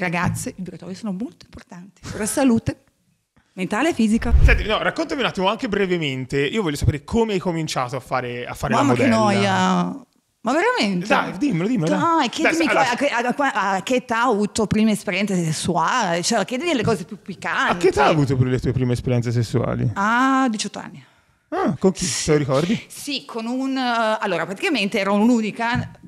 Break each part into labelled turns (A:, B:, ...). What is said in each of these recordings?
A: Ragazze, i duratori sono molto importanti per la salute
B: mentale e fisica. Senti, no, raccontami un attimo anche brevemente. Io voglio sapere come hai cominciato a fare, a fare Mamma la modella. Mamma che noia!
A: Ma veramente? Dai,
B: dimmelo, dimmelo. Dai, chiedimi dai,
A: allora... qua, a, a, a, che età ho avuto prime esperienze sessuali, cioè chiedimi le cose più piccanti. A che età hai
B: avuto le tue prime esperienze sessuali?
A: A 18 anni.
B: Ah, con chi? Sì. Te lo ricordi?
A: Sì, con un... Eh, allora, praticamente ero un'unica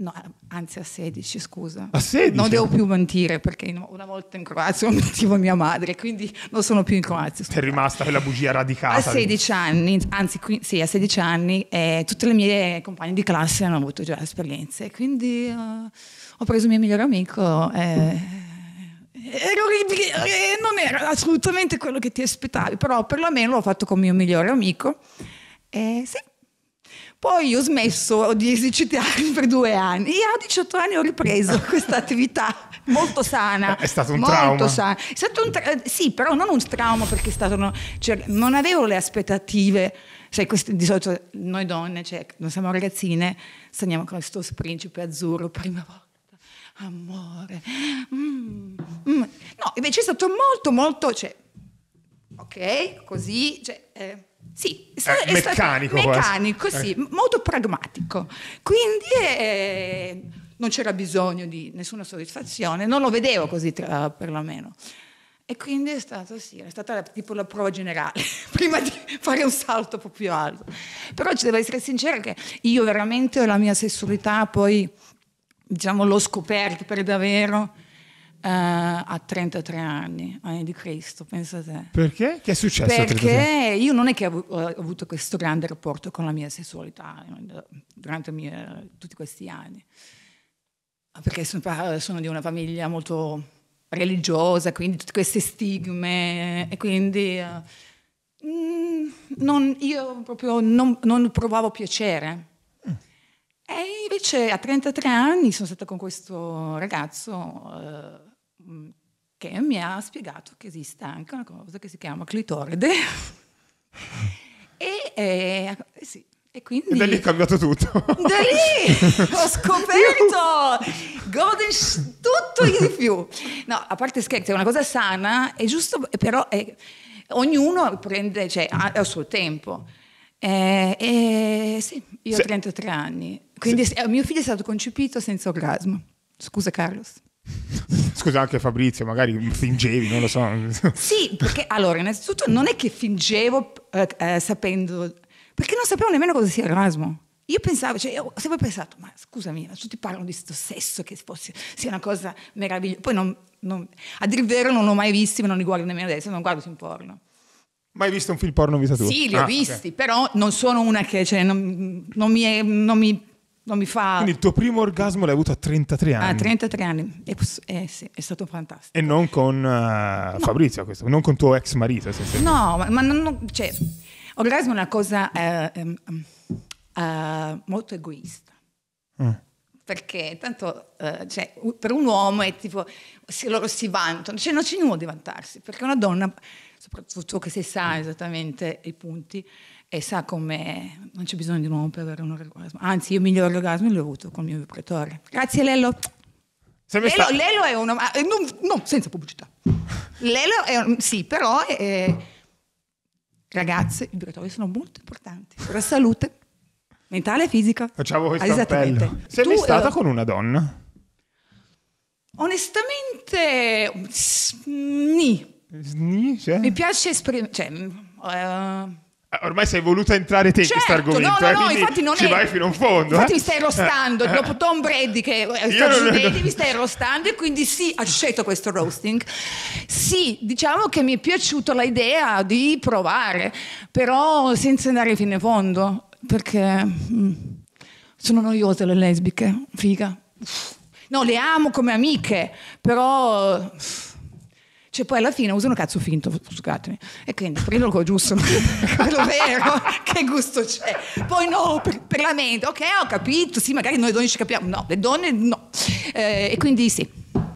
A: No, eh, anzi a 16, scusa. A 16? Non devo più mentire perché una volta in Croazia mentivo mia madre, quindi non sono più in Croazia. Ti È
B: rimasta quella bugia radicata. A 16
A: anni, anzi sì, a 16 anni eh, tutte le mie compagne di classe hanno avuto già esperienze, quindi eh, ho preso il mio migliore amico. Eh, ero, eh, non era assolutamente quello che ti aspettavi, però perlomeno l'ho fatto con il mio migliore amico. Eh, sì. Poi ho smesso di esercitare per due anni e a 18 anni ho ripreso questa attività molto sana. È stato un trauma. Sana. È stato un tra- eh, sì, però non un trauma perché uno, cioè, non avevo le aspettative. Cioè, questi, di solito noi donne, cioè, non siamo ragazzine, sogniamo con questo principe azzurro prima volta amore. Mm, mm. No, invece è stato molto, molto, cioè, ok, così, cioè, eh, sì, eh, è eh, meccanico. Stato meccanico, quasi. Eh. sì, eh. molto pragmatico. Quindi eh, non c'era bisogno di nessuna soddisfazione, non lo vedevo così tra, perlomeno. E quindi è stata, sì, è stata tipo la prova generale, prima di fare un salto un po' più alto. Però ci devo essere sincera che io veramente la mia sessualità poi, diciamo, l'ho scoperta per davvero eh, a 33 anni, anni di Cristo, pensa te. Perché? Che è successo? Perché io non è che ho avuto questo grande rapporto con la mia sessualità durante mia, tutti questi anni, perché sono, di una famiglia molto religiosa, quindi tutti questi stigme e quindi uh, non, io proprio non, non provavo piacere. Mm. E invece a 33 anni sono stata con questo ragazzo. Uh, Mm, che mi ha spiegato che esiste anche una cosa che si chiama clitoride. e, eh, eh, sì, e quindi... E da lì è cambiato tutto. da lì ho scoperto Golden tutto e di più. No, a parte scherzi, è una cosa sana, è giusto, però è, ognuno prende, cioè, ha, ha il suo tempo. Eh, eh, sì, io ho 33 anni, quindi se, eh, mio figlio è stato concepito senza orgasmo. Scusa Carlos.
B: Scusa anche Fabrizio, magari fingevi, non lo so.
A: Sì, perché allora, innanzitutto non è che fingevo eh, eh, sapendo, perché non sapevo nemmeno cosa sia Erasmo. Io pensavo, cioè, ho sempre pensato, ma scusami, ma tutti parlano di questo sesso che fosse, sia una cosa meravigliosa. Poi, non, non, a dir vero, non l'ho mai visto, ma non li guardo nemmeno adesso, non guardo su un porno.
B: Mai visto un film porno in vita Sì, li ho ah, visti, okay.
A: però non sono una che, cioè, non, non mi, è, non mi non mi fa... Quindi
B: il tuo primo orgasmo l'hai avuto a 33 ah, anni. A 33
A: anni, e, eh, sì, è stato fantastico. E
B: non con uh, no. Fabrizio, questo, non con tuo ex marito. Se
A: no, ma, ma non, cioè, orgasmo è una cosa uh, uh, molto egoista. Mm perché tanto eh, cioè, per un uomo è tipo, se loro si vantano, cioè non c'è nulla di vantarsi, perché una donna soprattutto che se sa esattamente i punti e sa come non c'è bisogno di un uomo per avere un orgasmo. Anzi, io il miglior orgasmo l'ho avuto con il mio vibratore. Grazie Lello. Lello, sta... Lello, è uno, ma, ah, non, non, senza pubblicità. Lello è un, sì, però è, eh, ragazze, i vibratori sono molto importanti per la salute mentale e fisica.
B: Facciamo questo ah, appello. Sei tu, eh, stata eh, con una donna?
A: Onestamente, mm, nì. Sni, cioè? Mi piace esprimere... Cioè, uh...
B: Ormai sei voluta entrare te in questo certo, argomento, no, eh, no, no, infatti non ci è... vai fino in fondo. Infatti eh? mi stai arrostando, eh. dopo
A: Tom Brady che è stato non... mi stai arrostando e quindi sì, accetto questo roasting. Sì, diciamo che mi è piaciuta l'idea di provare, però senza andare fino in fondo, perché mh, mm, sono noiose le lesbiche, figa. No, le amo come amiche, però... Uff cioè, poi alla fine usano cazzo finto, scusatemi. E quindi quello giusto, quello vero, che gusto c'è. Poi no, per, per la mente, ok, ho capito, sì, magari noi donne ci capiamo. No, le donne no. Eh, e quindi sì.